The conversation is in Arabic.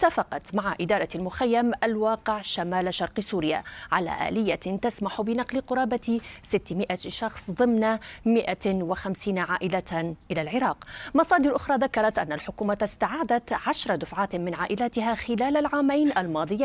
اتفقت مع إدارة المخيم الواقع شمال شرق سوريا على آلية تسمح بنقل قرابة 600 شخص ضمن 150 عائلة إلى العراق مصادر أخرى ذكرت أن الحكومة استعادت 10 دفعات من عائلاتها خلال العامين الماضيين